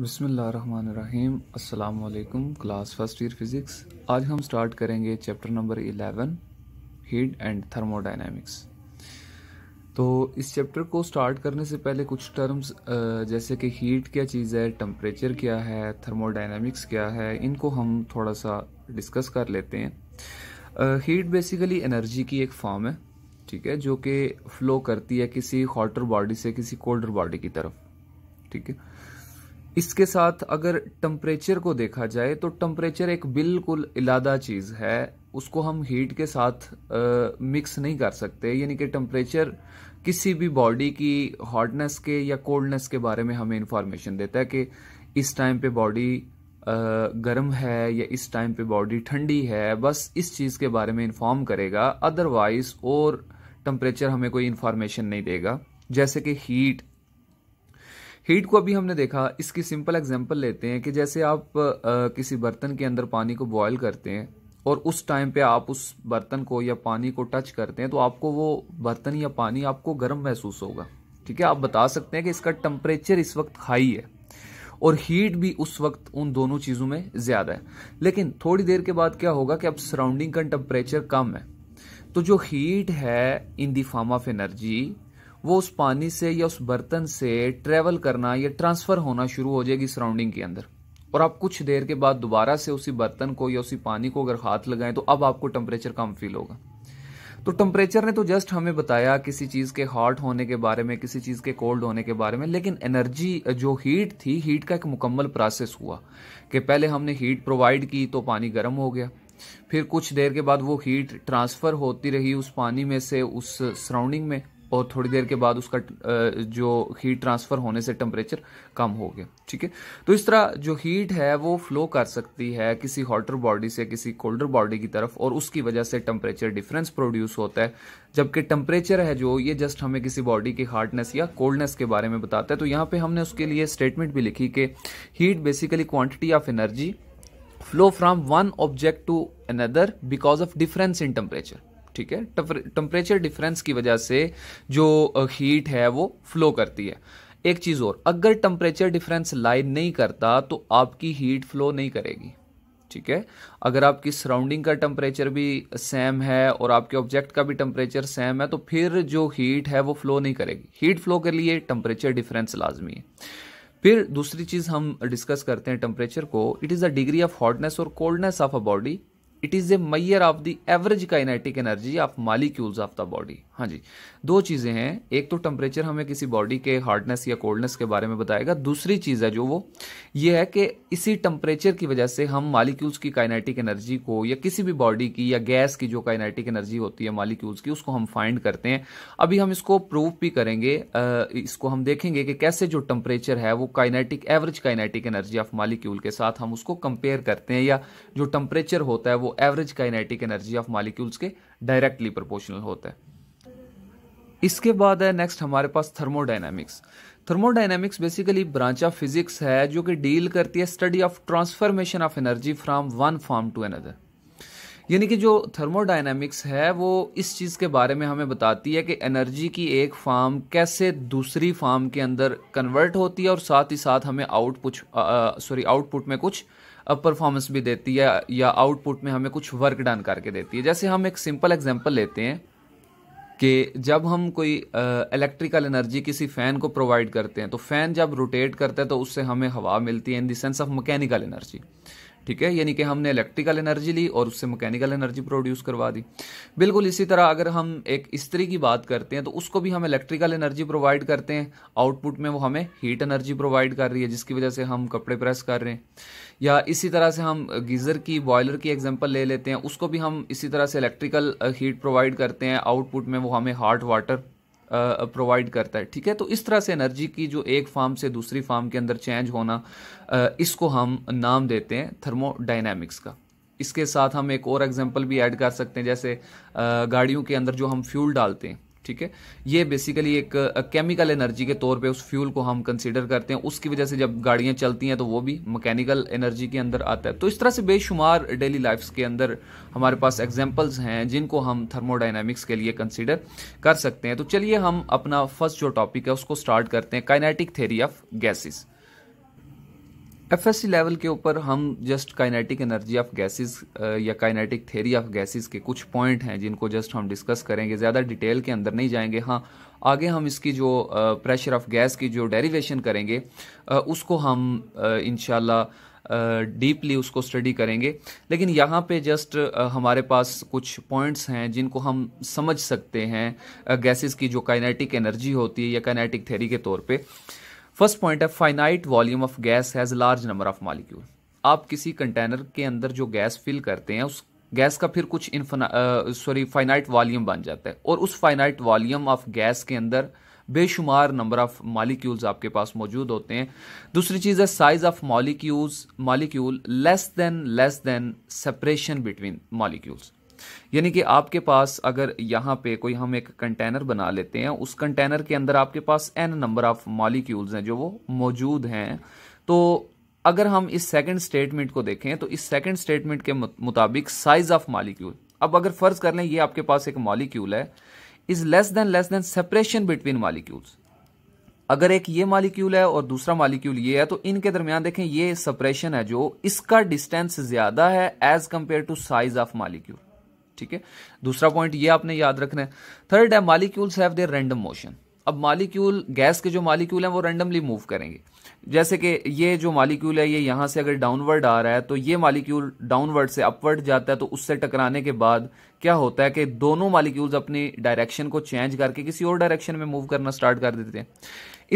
बसमीम अल्लाम class first year physics आज हम स्टार्ट करेंगे chapter number 11 heat and thermodynamics तो इस चैप्टर को स्टार्ट करने से पहले कुछ टर्म्स जैसे कि हीट क्या चीज़ है टम्परेचर क्या है थर्मोडाइनमिक्स क्या है इनको हम थोड़ा सा डिस्कस कर लेते हैं हीट बेसिकली एनर्जी की एक फॉर्म है ठीक है जो कि फ्लो करती है किसी हॉटर बॉडी से किसी कोल्डर बॉडी की तरफ ठीक है इसके साथ अगर टम्परेचर को देखा जाए तो टम्परेचर एक बिल्कुल इलादा चीज़ है उसको हम हीट के साथ आ, मिक्स नहीं कर सकते यानी कि टम्परेचर किसी भी बॉडी की हॉटनेस के या कोल्डनेस के बारे में हमें इंफॉर्मेशन देता है कि इस टाइम पे बॉडी गर्म है या इस टाइम पे बॉडी ठंडी है बस इस चीज़ के बारे में इन्फॉर्म करेगा अदरवाइज और टम्परेचर हमें कोई इन्फॉर्मेशन नहीं देगा जैसे कि हीट हीट को अभी हमने देखा इसकी सिंपल एग्जांपल लेते हैं कि जैसे आप आ, किसी बर्तन के अंदर पानी को बॉयल करते हैं और उस टाइम पे आप उस बर्तन को या पानी को टच करते हैं तो आपको वो बर्तन या पानी आपको गर्म महसूस होगा ठीक है आप बता सकते हैं कि इसका टेम्परेचर इस वक्त हाई है और हीट भी उस वक्त उन दोनों चीज़ों में ज़्यादा है लेकिन थोड़ी देर के बाद क्या होगा कि अब सराउंडिंग का टेम्परेचर कम है तो जो हीट है in the form of energy वो उस पानी से या उस बर्तन से ट्रेवल करना या ट्रांसफर होना शुरू हो जाएगी सराउंडिंग के अंदर और आप कुछ देर के बाद दोबारा से उसी बर्तन को या उसी पानी को अगर हाथ लगाएं तो अब आपको टेम्परेचर कम फील होगा तो टेम्परेचर ने तो जस्ट हमें बताया किसी चीज के हॉट होने के बारे में किसी चीज के कोल्ड होने के बारे में लेकिन एनर्जी जो हीट थी हीट का एक मुकम्मल प्रोसेस हुआ कि पहले हमने हीट प्रोवाइड की तो पानी गर्म हो गया फिर कुछ देर के बाद वो हीट ट्रांसफर होती रही उस पानी में से उस सराउंडिंग में और थोड़ी देर के बाद उसका जो हीट ट्रांसफ़र होने से टेम्परेचर कम हो गया ठीक है तो इस तरह जो हीट है वो फ्लो कर सकती है किसी हॉटर बॉडी से किसी कोल्डर बॉडी की तरफ और उसकी वजह से टेम्परेचर डिफरेंस प्रोड्यूस होता है जबकि टेम्परेचर है जो ये जस्ट हमें किसी बॉडी की हार्डनेस या कोल्डनेस के बारे में बताता है तो यहाँ पे हमने उसके लिए स्टेटमेंट भी लिखी कि heat basically quantity of energy flow from one object to another because of difference in temperature ठीक है टेम्परेचर डिफरेंस की वजह से जो हीट है वो फ्लो करती है एक चीज़ और अगर टेम्परेचर डिफरेंस लाइन नहीं करता तो आपकी हीट फ्लो नहीं करेगी ठीक है अगर आपकी सराउंडिंग का टेम्परेचर भी सेम है और आपके ऑब्जेक्ट का भी टेम्परेचर सेम है तो फिर जो हीट है वो फ्लो नहीं करेगी हीट फ्लो के लिए टेम्परेचर डिफरेंस लाजमी है फिर दूसरी चीज़ हम डिस्कस करते हैं टेम्परेचर को it is the degree of hotness और coldness of a body It is a measure of the average kinetic energy of molecules of the body. हाँ जी दो चीज़ें हैं एक तो टेम्परेचर हमें किसी बॉडी के हार्डनेस या कोल्डनेस के बारे में बताएगा दूसरी चीज़ है जो वो ये है कि इसी टेम्परेचर की वजह से हम मालिक्यूल्स की काइनेटिक एनर्जी को या किसी भी बॉडी की या गैस की जो काइनेटिक एनर्जी होती है मालिक्यूल्स की उसको हम फाइंड करते हैं अभी हम इसको प्रूव भी करेंगे इसको हम देखेंगे कि कैसे जो टेम्परेचर है वो kinetic average kinetic energy of molecule के साथ हम उसको कंपेयर करते हैं या जो टेम्परेचर होता है वो average kinetic energy of molecules के डायरेक्टली प्रोपोर्शनल होता है इसके बाद है नेक्स्ट हमारे पास thermodynamics thermodynamics basically branch of physics है जो कि डील करती है study of transformation of energy from one form to another यानी कि जो थर्मोडाइनमिक्स है वो इस चीज़ के बारे में हमें बताती है कि एनर्जी की एक फार्म कैसे दूसरी फार्म के अंदर कन्वर्ट होती है और साथ ही साथ हमें आउटपुट सॉरी आउटपुट में कुछ परफॉर्मेंस भी देती है या आउटपुट में हमें कुछ वर्क डन करके देती है जैसे हम एक सिंपल एग्जांपल लेते हैं कि जब हम कोई इलेक्ट्रिकल एनर्जी किसी फ़ैन को प्रोवाइड करते हैं तो फ़ैन जब रोटेट करता है तो उससे हमें हवा मिलती है in the sense of mechanical energy ठीक है यानी कि हमने इलेक्ट्रिकल एनर्जी ली और उससे मैकेनिकल एनर्जी प्रोड्यूस करवा दी बिल्कुल इसी तरह अगर हम एक स्त्री की बात करते हैं तो उसको भी हम इलेक्ट्रिकल एनर्जी प्रोवाइड करते हैं आउटपुट में वो हमें हीट एनर्जी प्रोवाइड कर रही है जिसकी वजह से हम कपड़े प्रेस कर रहे हैं या इसी तरह से हम गीज़र की बॉयलर की एग्जांपल ले लेते हैं उसको भी हम इसी तरह से इलेक्ट्रिकल हीट प्रोवाइड करते हैं आउटपुट में वो हमें हॉट वाटर प्रोवाइड करता है ठीक है तो इस तरह से एनर्जी की जो एक फार्म से दूसरी फार्म के अंदर चेंज होना uh, इसको हम नाम देते हैं थर्मोडाइनमिक्स का इसके साथ हम एक और एग्जाम्पल भी ऐड कर सकते हैं जैसे uh, गाड़ियों के अंदर जो हम फ्यूल डालते हैं ठीक है ये बेसिकली एक केमिकल एनर्जी के तौर पे उस फ्यूल को हम कंसिडर करते हैं उसकी वजह से जब गाड़ियां चलती हैं तो वो भी मैकेनिकल एनर्जी के अंदर आता है तो इस तरह से बेशुमार डेली लाइफ के अंदर हमारे पास एग्जाम्पल्स हैं जिनको हम थर्मोडाइनमिक्स के लिए कंसिडर कर सकते हैं तो चलिए हम अपना फर्स्ट जो टॉपिक है उसको स्टार्ट करते हैं kinetic theory of gases F level के ऊपर हम just kinetic energy of gases या काइनेटिक थेरी ऑफ गैसेस के कुछ पॉइंट हैं जिनको जस्ट हम डिस्कस करेंगे ज़्यादा डिटेल के अंदर नहीं जाएंगे हाँ आगे हम इसकी जो प्रेशर ऑफ गैस की जो डेरिवेशन करेंगे uh, उसको हम uh, इन डीपली uh, उसको स्टडी करेंगे लेकिन यहाँ पे जस्ट हमारे पास कुछ पॉइंट्स हैं जिनको हम समझ सकते हैं गैसेस की जो काइनेटिक एनर्जी होती है या काइनेटिक थेरी के तौर पर फर्स्ट पॉइंट है finite volume of gas has large number of molecule आप किसी कंटेनर के अंदर जो गैस फिल करते हैं उस गैस का फिर कुछ सॉरी फाइनाइट वॉल्यूम बन जाता है और उस फाइनाइट वॉल्यूम ऑफ गैस के अंदर बेशुमार नंबर ऑफ मालिक्यूल्स आपके पास मौजूद होते हैं दूसरी चीज़ है size of molecules molecule less than less than separation between molecules यानी कि आपके पास अगर यहाँ पे कोई हम एक कंटेनर बना लेते हैं उस कंटेनर के अंदर आपके पास एन नंबर ऑफ मॉलिक्यूल्स हैं जो वो मौजूद हैं तो अगर हम इस सेकंड स्टेटमेंट को देखें तो इस सेकंड स्टेटमेंट के मुताबिक साइज ऑफ मॉलिक्यूल अब अगर फर्ज कर लें ये आपके पास एक मॉलिक्यूल है is less than less than separation between molecules अगर एक ये मालिक्यूल है और दूसरा मालिक्यूल ये है तो इनके दरमियान देखें ये सेपरेशन है जो इसका डिस्टेंस ज्यादा है as compare to size of molecule ठीक है दूसरा पॉइंट ये आपने याद रखना है थर्ड है molecules have their random motion अब मालिक्यूल गैस के जो मालिक्यूल हैं वो रैंडमली मूव करेंगे जैसे कि ये जो मालिक्यूल है ये यहां से अगर डाउनवर्ड आ रहा है तो ये मालिक्यूल डाउनवर्ड से अपवर्ड जाता है तो उससे टकराने के बाद क्या होता है कि दोनों मालिक्यूल्स अपनी डायरेक्शन को चेंज करके किसी और डायरेक्शन में मूव करना स्टार्ट कर देते हैं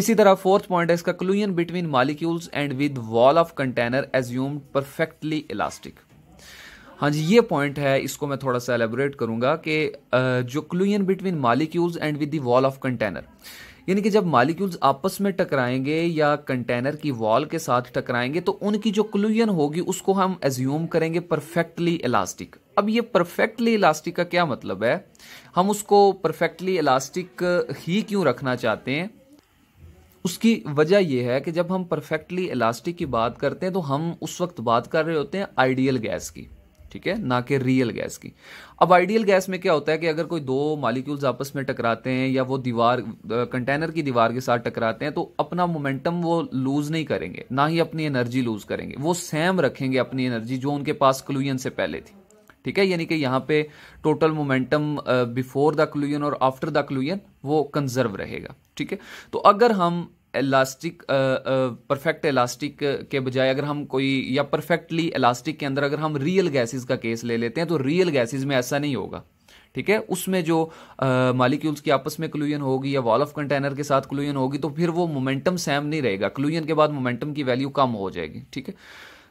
इसी तरह फोर्थ पॉइंट है इसका collision between molecules and with wall of container assumed perfectly elastic हाँ जी ये पॉइंट है इसको मैं थोड़ा सा एलेबोरेट करूंगा कि जो collision between molecules and with the wall of container यानी कि जब मालिक्यूल्स आपस में टकराएंगे या कंटेनर की वॉल के साथ टकराएंगे तो उनकी जो क्लूयन होगी उसको हम एज्यूम करेंगे परफेक्टली इलास्टिक अब ये परफेक्टली इलास्टिक का क्या मतलब है हम उसको परफेक्टली इलास्टिक ही क्यों रखना चाहते हैं उसकी वजह यह है कि जब हम परफेक्टली इलास्टिक की बात करते हैं तो हम उस वक्त बात कर रहे होते हैं आइडियल गैस की ठीक है ना कि रियल गैस की अब आइडियल गैस में क्या होता है कि अगर कोई दो मालिक्यूल्स आपस में टकराते हैं या वो दीवार कंटेनर की दीवार के साथ टकराते हैं तो अपना मोमेंटम वो लूज नहीं करेंगे ना ही अपनी एनर्जी लूज करेंगे वो सेम रखेंगे अपनी एनर्जी जो उनके पास क्लूयन से पहले थी ठीक है यानी कि यहाँ पे total momentum before the collision और आफ्टर द क्लूयन वो कंजर्व रहेगा ठीक है तो अगर हम इलास्टिक परफेक्ट इलास्टिक के बजाय अगर हम कोई या परफेक्टली इलास्टिक के अंदर अगर हम रियल गैसेस का केस ले लेते हैं तो रियल गैसेस में ऐसा नहीं होगा ठीक है उसमें जो मालिक्यूल्स uh, की आपस में क्लूयन होगी या वॉल ऑफ कंटेनर के साथ क्लूयन होगी तो फिर वो मोमेंटम सेम नहीं रहेगा क्लूयन के बाद मोमेंटम की वैल्यू कम हो जाएगी ठीक है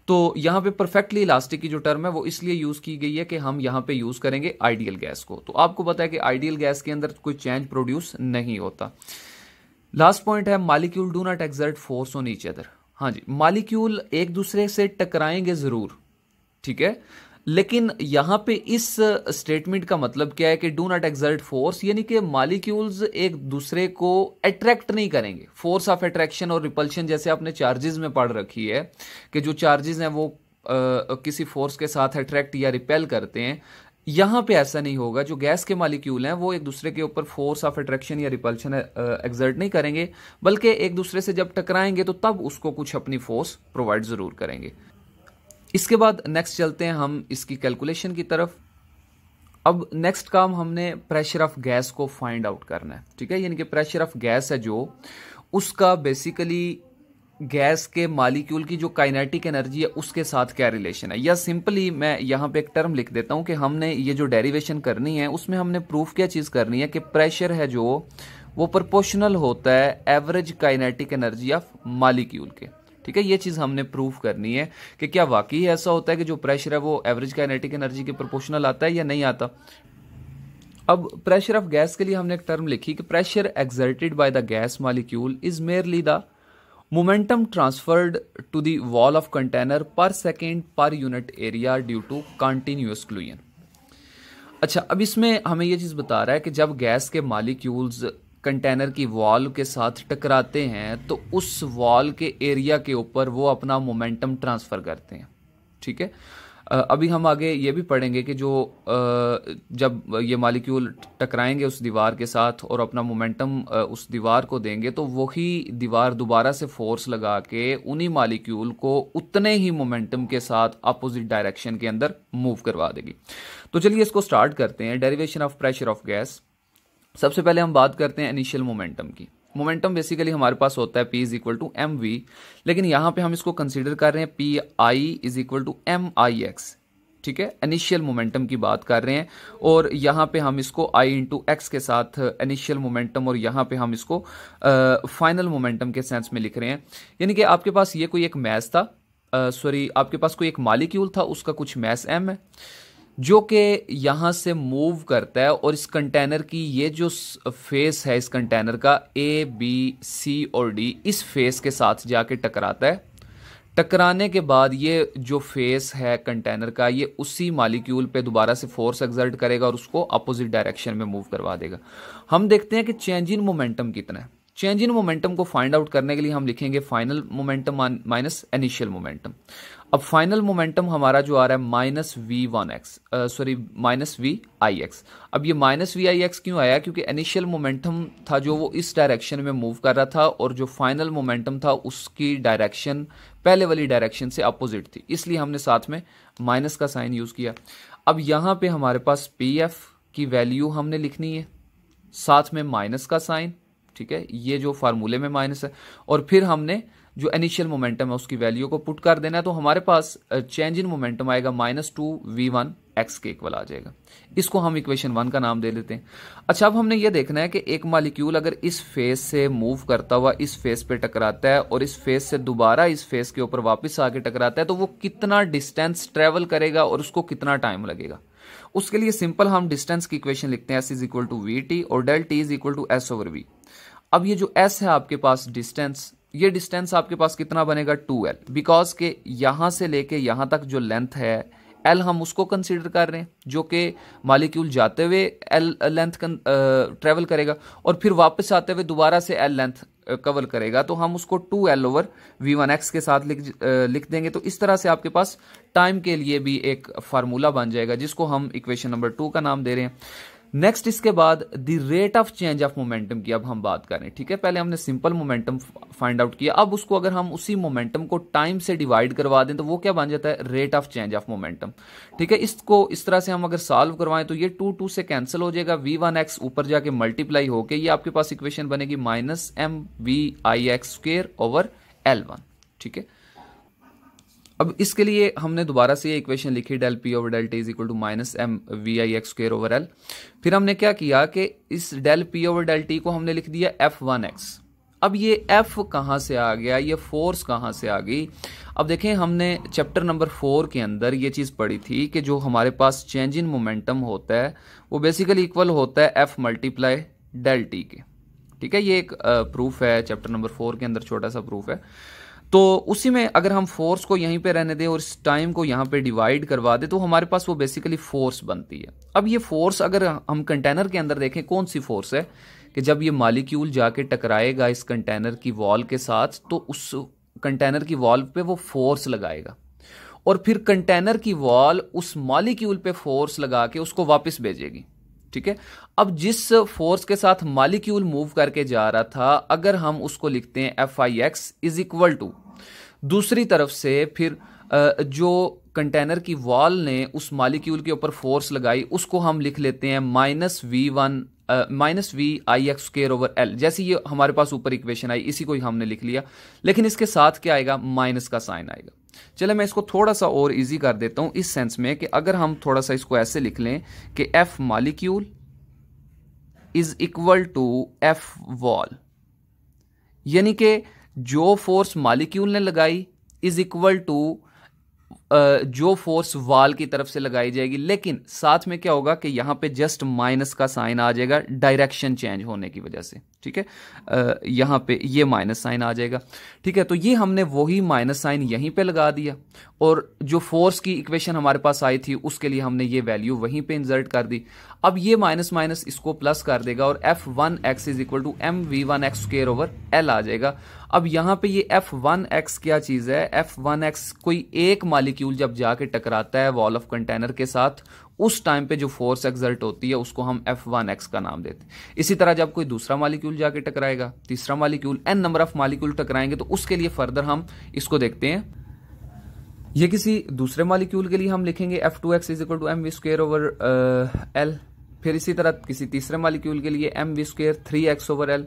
तो यहां पे परफेक्टली इलास्टिक की जो टर्म है वो इसलिए यूज़ की गई है कि हम यहां पे यूज़ करेंगे आइडियल गैस को तो आपको पता है कि आइडियल गैस के अंदर कोई चेंज प्रोड्यूस नहीं होता लास्ट पॉइंट है molecule do not exert force on each other हाँ जी मालिक्यूल एक दूसरे से टकराएंगे ज़रूर ठीक है लेकिन यहां पे इस स्टेटमेंट का मतलब क्या है कि डू नॉट एग्जर्ट फोर्स यानी कि मालिक्यूल्स एक दूसरे को अट्रैक्ट नहीं करेंगे फोर्स ऑफ अट्रैक्शन और रिपल्शन जैसे आपने चार्जेस में पढ़ रखी है कि जो चार्जेस हैं वो आ, किसी फोर्स के साथ अट्रैक्ट या रिपेल करते हैं यहां पे ऐसा नहीं होगा जो गैस के मालिक्यूल हैं वो एक दूसरे के ऊपर फोर्स ऑफ अट्रैक्शन या रिपल्शन एग्जर्ट नहीं करेंगे बल्कि एक दूसरे से जब टकराएंगे तो तब उसको कुछ अपनी फोर्स प्रोवाइड ज़रूर करेंगे इसके बाद नेक्स्ट चलते हैं हम इसकी कैलकुलेशन की तरफ अब नेक्स्ट काम हमने प्रेशर ऑफ गैस को फाइंड आउट करना है ठीक है यानी कि प्रेशर ऑफ गैस है जो उसका बेसिकली गैस के मालिक्यूल की जो काइनेटिक एनर्जी है उसके साथ क्या रिलेशन है या सिंपली मैं यहाँ पे एक टर्म लिख देता हूँ कि हमने ये जो डेरिवेशन करनी है उसमें हमने प्रूफ क्या चीज़ करनी है कि प्रेशर है जो वो प्रोपोर्शनल होता है average kinetic energy of molecule के ठीक है ये चीज़ हमने प्रूफ करनी है कि क्या वाकई ऐसा होता है कि जो प्रेशर है वो एवरेज काइनेटिक एनर्जी के प्रोपोर्शनल आता है या नहीं आता अब प्रेशर ऑफ गैस के लिए हमने एक टर्म लिखी कि pressure exerted by the gas molecule is merely the momentum transferred to the wall of container per second per unit area due to continuous collision अच्छा अब इसमें हमें यह चीज बता रहा है कि जब गैस के मालिक्यूल्स कंटेनर की वॉल के साथ टकराते हैं तो उस वॉल के एरिया के ऊपर वो अपना मोमेंटम ट्रांसफर करते हैं ठीक है अभी हम आगे ये भी पढ़ेंगे कि जो जब ये मालिक्यूल टकराएंगे उस दीवार के साथ और अपना मोमेंटम उस दीवार को देंगे तो वही दीवार दोबारा से फोर्स लगा के उन्हीं मालिक्यूल को उतने ही मोमेंटम के साथ अपोजिट डायरेक्शन के अंदर मूव करवा देगी तो चलिए इसको स्टार्ट करते हैं derivation of pressure of gas सबसे पहले हम बात करते हैं इनिशियल मोमेंटम की मोमेंटम बेसिकली हमारे पास होता है P is equal to M V लेकिन यहाँ पे हम इसको कंसिडर कर रहे हैं P I is equal to M I X ठीक है इनिशियल मोमेंटम की बात कर रहे हैं और यहाँ पे हम इसको आई इंटू एक्स के साथ इनिशियल मोमेंटम और यहां पे हम इसको फाइनल मोमेंटम के सेंस में लिख रहे हैं यानी कि आपके पास ये कोई एक मैथ था सॉरी आपके पास कोई एक मालिक्यूल था उसका कुछ मैस एम है जो कि यहाँ से मूव करता है और इस कंटेनर की ये जो फेस है इस कंटेनर का ए बी सी और डी इस फेस के साथ जाके टकराता है टकराने के बाद ये जो फेस है कंटेनर का ये उसी मालिक्यूल पे दोबारा से फोर्स एग्जर्ट करेगा और उसको अपोजिट डायरेक्शन में मूव करवा देगा हम देखते हैं कि चेंज इन मोमेंटम कितना है चेंज इन मोमेंटम को फाइंड आउट करने के लिए हम लिखेंगे final momentum minus initial momentum अब फाइनल मोमेंटम हमारा जो आ रहा है minus V one X sorry minus V I X अब ये माइनस वी आई एक्स क्यों आया क्योंकि इनिशियल मोमेंटम था जो वो इस डायरेक्शन में मूव कर रहा था और जो फाइनल मोमेंटम था उसकी डायरेक्शन पहले वाली डायरेक्शन से अपोजिट थी इसलिए हमने साथ में माइनस का साइन यूज़ किया अब यहाँ पे हमारे पास पी एफ की वैल्यू हमने लिखनी है साथ में माइनस का साइन ठीक है ये जो फार्मूले में माइनस है और फिर हमने जो इनिशियल मोमेंटम है उसकी वैल्यू को पुट कर देना है तो हमारे पास चेंज इन मोमेंटम आएगा minus two V one X के इक्वल आ जाएगा इसको हम इक्वेशन वन का नाम दे देते हैं अच्छा अब हमने ये देखना है कि एक मालिक्यूल अगर इस फेस से मूव करता हुआ इस फेस पे टकराता है और इस फेस से दोबारा इस फेस के ऊपर वापस आके टकराता है तो वो कितना डिस्टेंस ट्रेवल करेगा और उसको कितना टाइम लगेगा उसके लिए सिंपल हम डिस्टेंस की इक्वेशन लिखते हैं S is equal to V T और del T is equal to S over V अब ये जो एस है आपके पास डिस्टेंस ये डिस्टेंस आपके पास कितना बनेगा टू एल बिकॉज के यहाँ से लेके यहाँ तक जो लेंथ है एल हम उसको कंसिडर कर रहे हैं जो कि मालिक्यूल जाते हुए एल लेंथ ट्रेवल करेगा और फिर वापस आते हुए दोबारा से एल लेंथ कवर करेगा तो हम उसको two L over V one X के साथ लिख लिख देंगे तो इस तरह से आपके पास टाइम के लिए भी एक फार्मूला बन जाएगा जिसको हम इक्वेशन नंबर टू का नाम दे रहे हैं नेक्स्ट इसके बाद the rate of change of momentum की अब हम बात करें ठीक है पहले हमने सिंपल मोमेंटम फाइंड आउट किया अब उसको अगर हम उसी मोमेंटम को टाइम से डिवाइड करवा दें तो वो क्या बन जाता है rate of change of momentum ठीक है इसको इस तरह से हम अगर सॉल्व करवाएं तो ये टू टू से कैंसिल हो जाएगा वी वन एक्स ऊपर जाके मल्टीप्लाई होकर ये आपके पास इक्वेशन बनेगी minus M V I X square over L one ठीक है अब इसके लिए हमने दोबारा से ये इक्वेशन लिखी del P over del T is equal to minus M V I X square over L फिर हमने क्या किया कि इस del P over del T को हमने लिख दिया एफ वन एक्स अब ये एफ कहाँ से आ गया ये फोर्स कहाँ से आ गई अब देखें हमने चैप्टर नंबर फोर के अंदर ये चीज़ पढ़ी थी कि जो हमारे पास चेंज इन मोमेंटम होता है वो बेसिकली इक्वल होता है एफ मल्टीप्लाई डेल टी के ठीक है ये एक प्रूफ है चैप्टर नंबर फोर के अंदर छोटा सा प्रूफ है तो उसी में अगर हम फोर्स को यहीं पे रहने दें और इस टाइम को यहाँ पे डिवाइड करवा दें तो हमारे पास वो बेसिकली फोर्स बनती है अब ये फोर्स अगर हम कंटेनर के अंदर देखें कौन सी फोर्स है कि जब ये मालिक्यूल जाके टकराएगा इस कंटेनर की वॉल के साथ तो उस कंटेनर की वॉल पे वो फोर्स लगाएगा और फिर कंटेनर की वॉल उस मालिक्यूल पे फोर्स लगा के उसको वापस भेजेगी ठीक है अब जिस फोर्स के साथ मालिक्यूल मूव करके जा रहा था अगर हम उसको लिखते हैं F I X is equal to दूसरी तरफ से फिर जो कंटेनर की वॉल ने उस मालिक्यूल के ऊपर फोर्स लगाई उसको हम लिख लेते हैं minus V one minus V I X square over L जैसे ये हमारे पास ऊपर इक्वेशन आई इसी को ही हमने लिख लिया लेकिन इसके साथ क्या आएगा माइनस का साइन आएगा चले मैं इसको थोड़ा सा और इजी कर देता हूं इस सेंस में कि अगर हम थोड़ा सा इसको ऐसे लिख लें कि F molecule is equal to F wall यानी कि जो फोर्स मालिक्यूल ने लगाई इज इक्वल टू जो फोर्स वाल की तरफ से लगाई जाएगी लेकिन साथ में क्या होगा कि यहां पे जस्ट माइनस का साइन आ जाएगा डायरेक्शन चेंज होने की वजह से ठीक है यहां पे ये माइनस साइन आ जाएगा ठीक है तो ये हमने वही माइनस साइन यहीं पे लगा दिया और जो फोर्स की इक्वेशन हमारे पास आई थी उसके लिए हमने ये वैल्यू वहीं पे इंजर्ट कर दी अब ये माइनस माइनस इसको प्लस कर देगा और F one X is equal to M V one X square over L आ जाएगा अब यहां पे ये एफ वन एक्स क्या चीज़ है एफ वन एक्स कोई एक मालिक मॉलिक्यूल जब जाके टकराता है वॉल ऑफ कंटेनर के साथ उस टाइम पे जो फोर्स एक्सर्ट होती है उसको हम एफ वन एक्स का नाम देते हैं इसी तरह जब कोई दूसरा मालिक्यूल जाके टकराएगा तीसरा molecule N number of molecule टकराएंगे तो उसके लिए फर्दर हम इसको देखते हैं ये किसी दूसरे मालिक्यूल के लिए हम लिखेंगे F two X is equal to M V square over L फिर इसी तरह किसी तीसरे मालिक्यूल के लिए M V square three X over L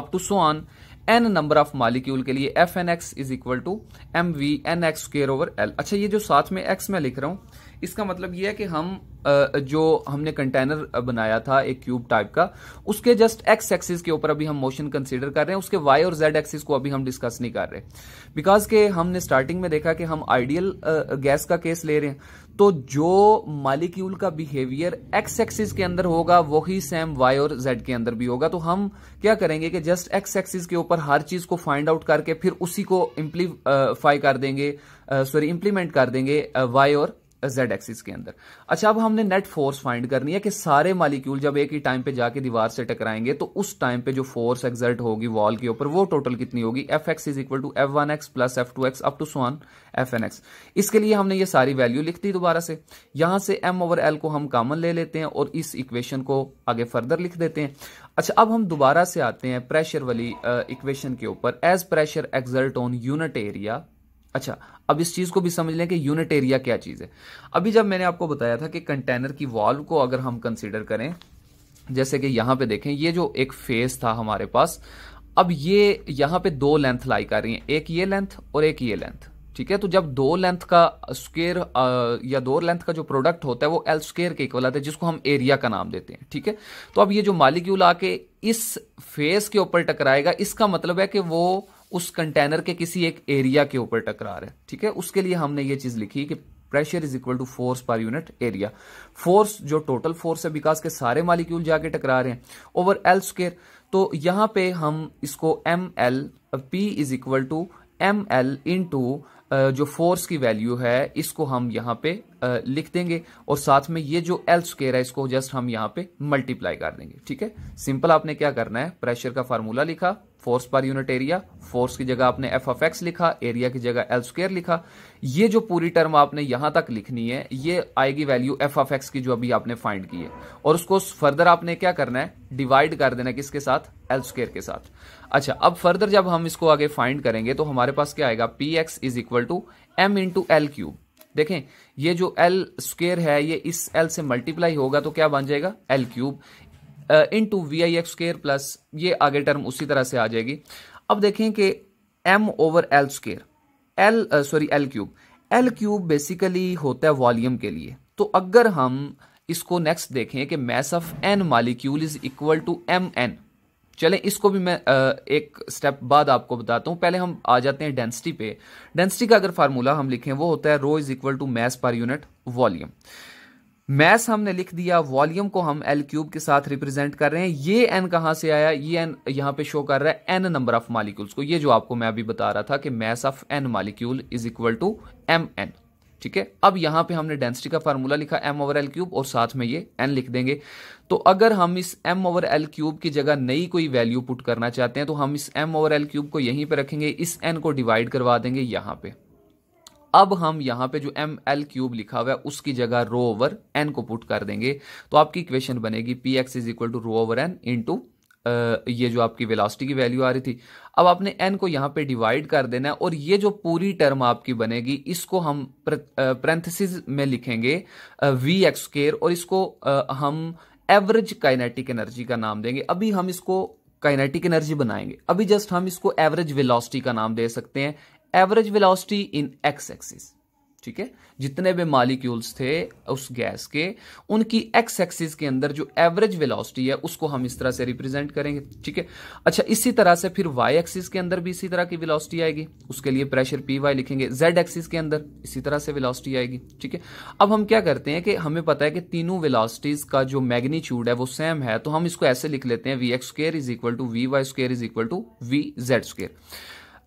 up to so on N number of molecule के लिए F N X is equal to M V N X square over L अच्छा ये जो साथ में एक्स मैं लिख रहा हूं इसका मतलब यह है कि हम जो हमने कंटेनर बनाया था एक क्यूब टाइप का उसके जस्ट एक्स एक्सिस के ऊपर अभी हम मोशन कंसीडर कर रहे हैं उसके वाई और जेड एक्सिस को अभी हम डिस्कस नहीं कर रहे बिकॉज के हमने स्टार्टिंग में देखा कि हम आइडियल गैस का केस ले रहे हैं तो जो मालिक्यूल का बिहेवियर एक्स एक्सिस के अंदर होगा वही सेम वाई और जेड के अंदर भी होगा तो हम क्या करेंगे कि जस्ट एक्स एक्सिस के ऊपर हर चीज को फाइंड आउट करके फिर उसी को इम्प्लीफाई कर देंगे सॉरी इम्प्लीमेंट कर देंगे वाई और जेड एक्सिस के अंदर अच्छा अब हमने नेट फोर्स फाइंड करनी है कि सारे मालिक्यूल जब एक ही टाइम पे जाके दीवार से टकराएंगे तो उस टाइम पे जो फोर्स एक्सर्ट होगी वॉल के ऊपर वो टोटल कितनी होगी F X is equal to F one X plus F two X up to so on F N X इसके लिए हमने ये सारी वैल्यू लिख दी दोबारा से यहां से एम ओवर एल को हम कॉमन ले लेते हैं और इस इक्वेशन को आगे फर्दर लिख देते हैं अच्छा अब हम दोबारा से आते हैं प्रेशर वाली इक्वेशन के ऊपर as pressure exert on unit area अच्छा अब इस चीज को भी समझ लें कि यूनिट एरिया क्या चीज है अभी जब मैंने आपको बताया था कि कंटेनर की वॉल्व को अगर हम कंसिडर करें जैसे कि यहां पे देखें ये जो एक फेस था हमारे पास अब ये यहां पे दो लेंथ लाई कर रही है एक ये लेंथ और एक ये लेंथ ठीक है तो जब दो लेंथ का स्क्वेयर या दो लेंथ का जो प्रोडक्ट होता है वो एल स्क्वेयर के इक्वल आता है जिसको हम एरिया का नाम देते हैं ठीक है तो अब ये जो मालिक्यूल आके इस फेस के ऊपर टकराएगा इसका मतलब है कि वो उस कंटेनर के किसी एक एरिया के ऊपर टकरा रहा है ठीक है उसके लिए हमने ये चीज लिखी कि pressure is equal to force per unit area force जो टोटल फोर्स है बिकॉज के सारे मालिक्यूल जाके टकरा रहे हैं ओवर एल स्केयर तो यहां पे हम इसको M L P is equal to M L into जो फोर्स की वैल्यू है इसको हम यहां पे लिख देंगे और साथ में ये जो एल स्केयर है इसको जस्ट हम यहां पे मल्टीप्लाई कर देंगे ठीक है सिंपल आपने क्या करना है प्रेशर का फार्मूला लिखा force per unit area force की जगह आपने एफ ऑफ एक्स लिखा एरिया की जगह एल स्क्वेयर लिखा ये जो पूरी टर्म आपने यहां तक लिखनी है ये आएगी वैल्यू एफ ऑफ एक्स की जो अभी आपने फाइंड की है और उसको फर्दर आपने क्या करना है डिवाइड कर देना किसके साथ एल स्क्वेयर के साथ अच्छा अब फर्दर जब हम इसको आगे फाइंड करेंगे तो हमारे पास क्या आएगा P X is equal to M into L cube देखें ये जो एल स्क्वेयर है ये इस एल से मल्टीप्लाई होगा तो क्या बन जाएगा L cube into V I X square plus ये आगे टर्म उसी तरह से आ जाएगी अब देखें कि M over L square L sorry L cube L cube basically होता है वॉल्यूम के लिए तो अगर हम इसको नेक्स्ट देखें कि mass of N molecule is equal to M N चले इसको भी मैं एक स्टेप बाद आपको बताता हूँ पहले हम आ जाते हैं डेंसिटी पे डेंसिटी का अगर फार्मूला हम लिखें वो होता है rho is equal to mass per unit volume mass हमने लिख दिया वॉल्यूम को हम एल क्यूब के साथ रिप्रेजेंट कर रहे हैं ये एन कहां से आया ये एन यहां पे शो कर रहा है एन नंबर ऑफ मालिक्यूल्स को ये जो आपको मैं अभी बता रहा था कि mass of N molecule is equal to M N ठीक है अब यहां पे हमने डेंसिटी का फार्मूला लिखा एम ओवर एल क्यूब और साथ में ये एन लिख देंगे तो अगर हम इस एम ओवर एल क्यूब की जगह नई कोई वैल्यू पुट करना चाहते हैं तो हम इस एम ओवर एल क्यूब को यहीं पे रखेंगे इस एन को डिवाइड करवा देंगे यहां पे अब हम यहां पे जो एम एल क्यूब लिखा हुआ है उसकी जगह रो ओवर एन को पुट कर देंगे तो आपकी इक्वेशन बनेगी P X is equal to rho over N two ये जो आपकी वेलोसिटी की वैल्यू आ रही थी अब आपने एन को यहाँ पे डिवाइड कर देना है और ये जो पूरी टर्म आपकी बनेगी इसको हम प्रेंथसिस में लिखेंगे वी एक्स स्केयर और इसको हम एवरेज काइनेटिक एनर्जी का नाम देंगे अभी हम इसको काइनेटिक एनर्जी बनाएंगे अभी जस्ट हम इसको एवरेज वेलोसिटी का नाम दे सकते हैं average velocity in X axis ठीक है जितने भी मालिक्यूल्स थे उस गैस के उनकी एक्स एक्सिस के अंदर जो एवरेज वेलोसिटी है उसको हम इस तरह से रिप्रेजेंट करेंगे ठीक है अच्छा इसी तरह से फिर वाई एक्सिस के अंदर भी इसी तरह की वेलोसिटी आएगी उसके लिए प्रेशर पी वाई लिखेंगे जेड एक्सिस के अंदर इसी तरह से वेलोसिटी आएगी ठीक है अब हम क्या करते हैं कि हमें पता है कि तीनों वेलॉसिटीज का जो मैग्नीच्यूड है वो सेम है तो हम इसको ऐसे लिख लेते हैं V X square is equal to V Y square is equal to V Z square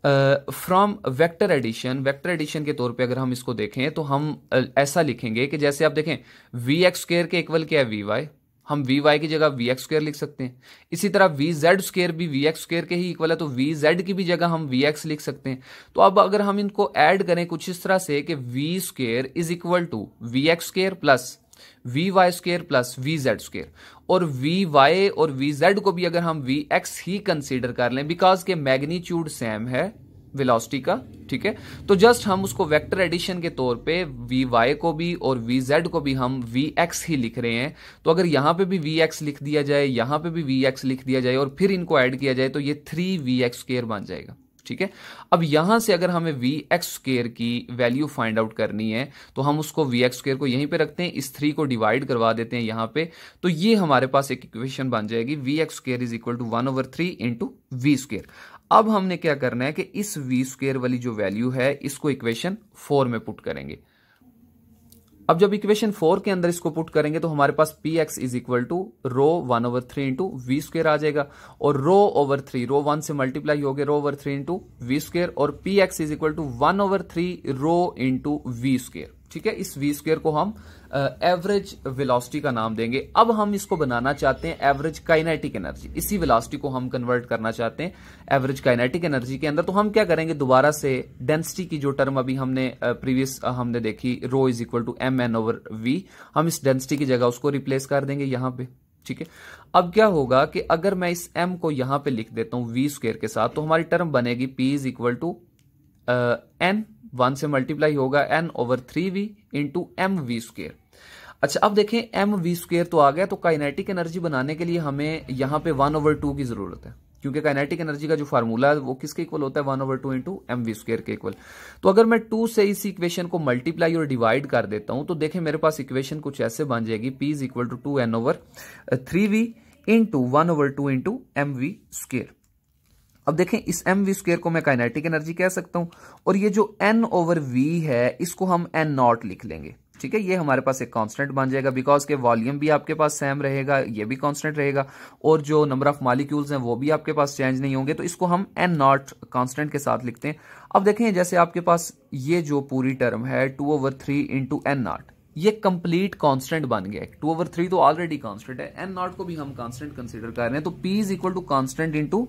from vector addition vector addition के तौर पे अगर हम इसको देखें तो हम uh, ऐसा लिखेंगे कि जैसे आप देखें वी एक्स स्क्र के इक्वल क्या है वी वाई हम वी वाई की जगह वी एक्स स्क्र लिख सकते हैं इसी तरह वी जेड स्क्र भी वी एक्स स्क्र के ही इक्वल है तो वी जेड की भी जगह हम वी एक्स लिख सकते हैं तो अब अगर हम इनको ऐड करें कुछ इस तरह से कि V square is equal to V X square plus V Y square plus V Z square और वी वाई और वी जेड को भी अगर हम वी एक्स ही कंसिडर कर लें बिकॉज के मैग्नीट्यूड सेम है वेलोसिटी का ठीक है तो जस्ट हम उसको वेक्टर एडिशन के तौर पे वी वाई को भी और वी जेड को भी हम वी एक्स ही लिख रहे हैं तो अगर यहां पे भी वी एक्स लिख दिया जाए यहां पे भी वी एक्स लिख दिया जाए और फिर इनको ऐड किया जाए तो ये थ्री वी एक्स स्केयर बन जाएगा ठीक है अब यहां से अगर हमें वी एक्स स्केयर की वैल्यू फाइंड आउट करनी है तो हम उसको वी एक्स स्केयर को यहीं पे रखते हैं इस थ्री को डिवाइड करवा देते हैं यहां पे तो ये हमारे पास एक इक्वेशन बन जाएगी V X square is equal to one over three into V square अब हमने क्या करना है कि इस वी स्केयर वाली जो वैल्यू है इसको इक्वेशन फोर में पुट करेंगे अब जब इक्वेशन फोर के अंदर इसको पुट करेंगे तो हमारे पास P X is equal to rho one over three into V square आ जाएगा और rho over three rho one से मल्टीप्लाई हो गया rho over three into V square और P X is equal to one over three rho into V square ठीक है इस वी स्क्वेयर को हम एवरेज वेलोसिटी का नाम देंगे अब हम इसको बनाना चाहते हैं एवरेज काइनेटिक एनर्जी इसी वेलोसिटी को हम कन्वर्ट करना चाहते हैं एवरेज काइनेटिक एनर्जी के अंदर तो हम क्या करेंगे दोबारा से डेंसिटी की जो टर्म अभी हमने प्रीवियस हमने देखी rho is equal to M N over V हम इस डेंसिटी की जगह उसको रिप्लेस कर देंगे यहां पर ठीक है अब क्या होगा कि अगर मैं इस एम को यहां पर लिख देता हूं वी स्क्वेयर के साथ तो हमारी टर्म बनेगी P is equal to N one से मल्टीप्लाई होगा N over three V into M V square अच्छा अब देखें एम वी स्क्र तो आ गया तो काइनेटिक एनर्जी बनाने के लिए हमें यहां पे वन ओवर टू की जरूरत है क्योंकि काइनेटिक एनर्जी का जो फार्मूला है वो किसके इक्वल होता है one over two into M V square के इक्वल तो अगर मैं टू से इस इक्वेशन को मल्टीप्लाई और डिवाइड कर देता हूं तो देखें मेरे पास इक्वेशन कुछ ऐसे बन जाएगी P is equal to two N over three V into one over two into M V square अब देखें इस एम वी स्क्र को मैं काइनेटिक एनर्जी कह सकता हूं और ये जो एन ओवर वी है इसको हम एन नॉट लिख लेंगे ठीक है ये हमारे पास एक कांस्टेंट बन जाएगा बिकॉज के वॉल्यूम भी आपके पास सेम रहेगा ये भी कांस्टेंट रहेगा और जो नंबर ऑफ मालिक्यूल्स हैं वो भी आपके पास चेंज नहीं होंगे तो इसको हम एन नॉट कांस्टेंट के साथ लिखते हैं अब देखें जैसे आपके पास ये जो पूरी टर्म है two over three into N naught ये कंप्लीट कांस्टेंट बन गया है टू ओवर थ्री तो ऑलरेडी कांस्टेंट है एन नॉट को भी हम कांस्टेंट कंसिडर कर रहे हैं तो P is equal to constant into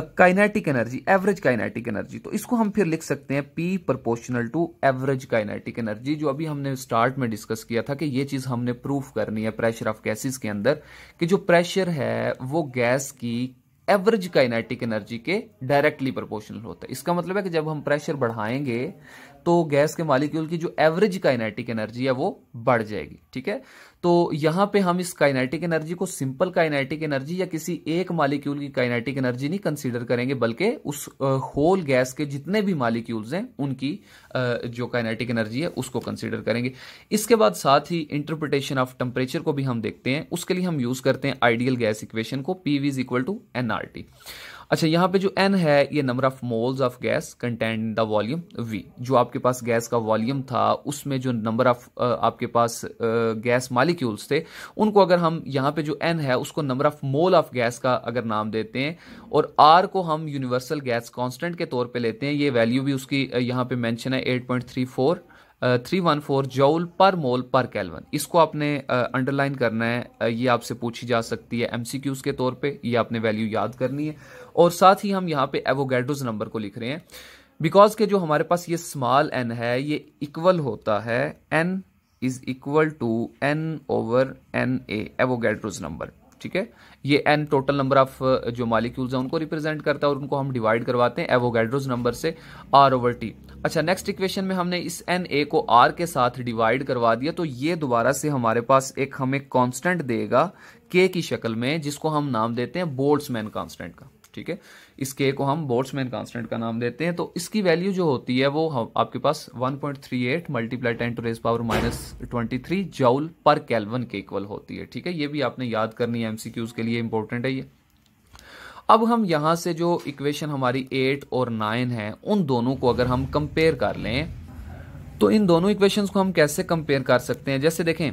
kinetic energy average kinetic energy तो इसको हम फिर लिख सकते हैं P proportional to average kinetic energy जो अभी हमने स्टार्ट में डिस्कस किया था कि ये चीज हमने प्रूफ करनी है प्रेशर ऑफ गैसेस के अंदर कि जो प्रेशर है वो गैस की एवरेज काइनेटिक एनर्जी के डायरेक्टली प्रोपोर्शनल होता है इसका मतलब है कि जब हम प्रेशर बढ़ाएंगे तो गैस के मालिक्यूल की जो एवरेज काइनेटिक एनर्जी है वो बढ़ जाएगी ठीक है तो यहां पे हम इस काइनेटिक एनर्जी को सिंपल काइनेटिक एनर्जी या किसी एक मालिक्यूल की काइनेटिक एनर्जी नहीं कंसीडर करेंगे बल्कि उस होल गैस के जितने भी मालिक्यूल्स हैं उनकी जो काइनेटिक एनर्जी है उसको कंसीडर करेंगे इसके बाद साथ ही इंटरप्रिटेशन ऑफ टेम्परेचर को भी हम देखते हैं उसके लिए हम यूज करते हैं आइडियल गैस इक्वेशन को PV is equal to NRT अच्छा यहाँ पे जो एन है ये number of moles of gas content the volume V जो आपके पास गैस का वॉल्यूम था उसमें जो नंबर ऑफ आपके पास गैस मालिक्यूल्स थे उनको अगर हम यहाँ पे जो एन है उसको number of mole of gas का अगर नाम देते हैं और आर को हम यूनिवर्सल गैस कॉन्स्टेंट के तौर पर लेते हैं ये वैल्यू भी उसकी यहाँ पे मैंशन है eight point three four three one four joule per मोल पर कैलवन इसको आपने अंडरलाइन करना है ये आपसे पूछी जा सकती है एमसीक्यूज के तौर पे ये आपने वैल्यू याद करनी है और साथ ही हम यहाँ पे एवोगेडोज नंबर को लिख रहे हैं बिकॉज के जो हमारे पास ये स्मॉल एन है ये इक्वल होता है N is equal to N over N A Avogadro's number ठीक है ये एन टोटल नंबर ऑफ जो मालिक्यूल्स हैं उनको रिप्रेजेंट करता है और उनको हम डिवाइड करवाते हैं एवोगैड्रोज नंबर से आर ओवर टी अच्छा नेक्स्ट इक्वेशन में हमने इस एन ए को आर के साथ डिवाइड करवा दिया तो ये दोबारा से हमारे पास एक हमें कॉन्स्टेंट देगा के की शक्ल में जिसको हम नाम देते हैं बोल्ट्समैन कॉन्स्टेंट का ठीक है इस के को हम बोर्ड्समैन कांस्टेंट का नाम देते हैं तो इसकी वैल्यू जो होती है वो हम आपके पास 1.38 point three eight multiply ten to raise power minus twenty three joule per kelvin के इक्वल होती है ठीक है ये भी आपने याद करनी है एमसीक्यूज के लिए इंपॉर्टेंट है ये अब हम यहां से जो इक्वेशन हमारी एट और नाइन है उन दोनों को अगर हम कंपेयर कर लें तो इन दोनों इक्वेशंस को हम कैसे कंपेयर कर सकते हैं जैसे देखें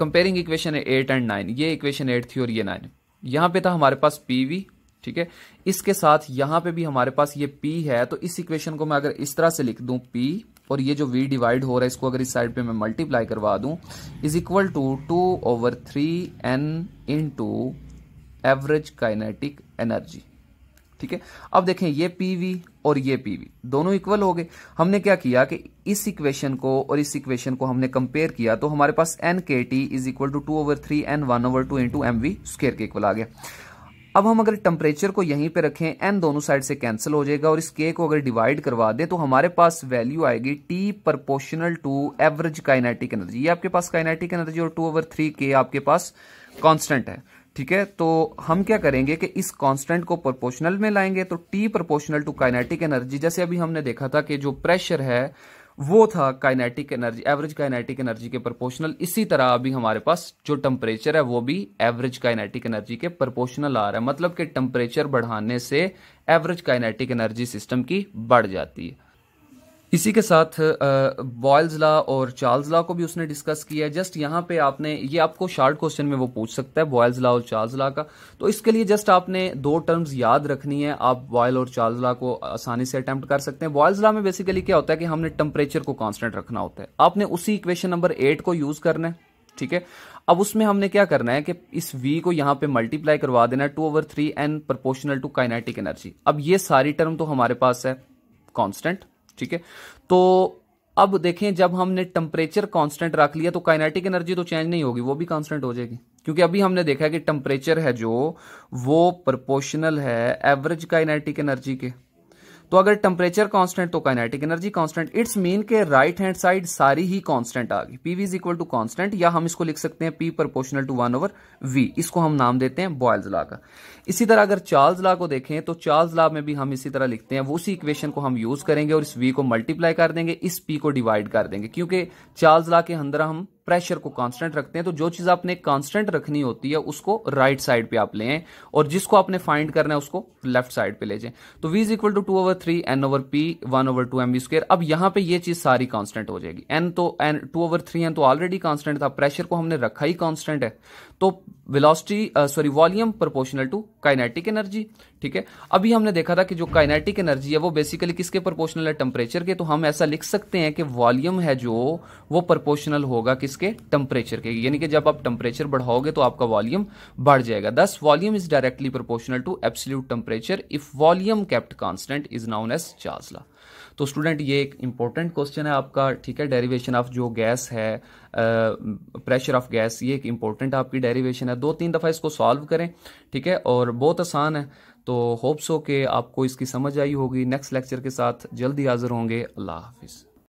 कंपेयरिंग इक्वेशन है एट एंड नाइन ये इक्वेशन एट थी और ये नाइन यहां पे था हमारे पास पी वी ठीक है इसके साथ यहां पे भी हमारे पास ये p है तो इस इक्वेशन को मैं अगर इस तरह से लिख दूं p और ये जो v डिवाइड हो रहा है इसको अगर इस साइड पे मैं मल्टीप्लाई करवा दूं is equal to two over three N into average kinetic energy ठीक है अब देखें ये पीवी और ये पीवी दोनों इक्वल हो गए हमने क्या किया कि इस इक्वेशन को और इस इक्वेशन को हमने कंपेयर किया तो हमारे पास N K T is equal to two over three N one over two into M V square के इक्वल आ गया अब हम अगर टेम्परेचर को यहीं पे रखें एन दोनों साइड से कैंसिल हो जाएगा और इस के को अगर डिवाइड करवा दें तो हमारे पास वैल्यू आएगी T proportional to average kinetic energy ये आपके पास काइनेटिक एनर्जी और टू ओवर थ्री के आपके पास कॉन्स्टेंट है ठीक है तो हम क्या करेंगे कि इस कांस्टेंट को प्रोपोर्शनल में लाएंगे तो T proportional to kinetic energy जैसे अभी हमने देखा था कि जो प्रेशर है वो था kinetic energy average kinetic energy के प्रोपोर्शनल इसी तरह अभी हमारे पास जो टेम्परेचर है वो भी एवरेज काइनेटिक एनर्जी के प्रोपोर्शनल आ रहा है मतलब कि टेम्परेचर बढ़ाने से एवरेज काइनेटिक एनर्जी सिस्टम की बढ़ जाती है इसी के साथ बॉयल्स ला और चार्ल्स ला को भी उसने डिस्कस किया है जस्ट यहाँ पे आपने ये आपको शार्ट क्वेश्चन में वो पूछ सकता है बॉयल्स ला और चार्ल्स ला का तो इसके लिए जस्ट आपने दो टर्म्स याद रखनी है आप बॉयल और चार्ल्स ला को आसानी से अटेम्प्ट कर सकते हैं बॉयल्स ला में बेसिकली क्या होता है कि हमने टेम्परेचर को कॉन्स्टेंट रखना होता है आपने उसी इक्वेशन नंबर एट को यूज करना है ठीक है अब उसमें हमने क्या करना है कि इस v को यहां पे मल्टीप्लाई करवा देना है two over three N proportional to kinetic energy अब ये सारी टर्म तो हमारे पास है कॉन्स्टेंट ठीक है तो अब देखें जब हमने टेम्परेचर कांस्टेंट रख लिया तो काइनेटिक एनर्जी तो चेंज नहीं होगी वो भी कांस्टेंट हो जाएगी क्योंकि अभी हमने देखा है कि टेम्परेचर है जो वो प्रोपोर्शनल है एवरेज काइनेटिक एनर्जी के तो अगर टेम्परेचर कांस्टेंट तो kinetic energy constant it's mean के राइट हैंड साइड सारी ही कांस्टेंट आ गई PV is equal to constant या हम इसको लिख सकते हैं P proportional to one over V इसको हम नाम देते हैं बॉयल्स ला का इसी तरह अगर चार्ल्स ला को देखें तो चार्ल्स ला में भी हम इसी तरह लिखते हैं उसी इक्वेशन को हम यूज करेंगे और इस वी को मल्टीप्लाई कर देंगे इस पी को डिवाइड कर देंगे क्योंकि चार्ल्स ला के अंदर हम प्रेशर को कांस्टेंट रखते हैं तो जो चीज आपने कांस्टेंट रखनी होती है उसको राइट right साइड पे आप ले आए और जिसको आपने फाइंड करना है उसको लेफ्ट साइड पे ले जाए तो V is equal to two over three N over P one over two M V square अब यहां पे ये चीज सारी कांस्टेंट हो जाएगी एन तो N two over three N तो ऑलरेडी कॉन्स्टेंट था प्रेशर को हमने रखा ही कॉन्स्टेंट है तो velocity sorry volume proportional to kinetic energy ठीक है अभी हमने देखा था कि जो काइनेटिक एनर्जी है वो बेसिकली किसके प्रोपोर्शनल है टेम्परेचर के तो हम ऐसा लिख सकते हैं कि वॉल्यूम है जो वो प्रोपोर्शनल होगा किसके टेम्परेचर के यानी कि जब आप टेम्परेचर बढ़ाओगे तो आपका वॉल्यूम बढ़ जाएगा दस volume is directly proportional to absolute temperature if volume kept constant is known as Charles law तो स्टूडेंट ये एक इंपॉर्टेंट क्वेश्चन है आपका ठीक है डेरिवेशन ऑफ जो गैस है प्रेशर ऑफ गैस ये एक इंपॉर्टेंट आपकी डेरिवेशन है दो तीन दफ़ा इसको सॉल्व करें ठीक है और बहुत आसान है तो होप्स हो कि आपको इसकी समझ आई होगी नेक्स्ट लेक्चर के साथ जल्दी हाजिर होंगे अल्लाह हाफिज़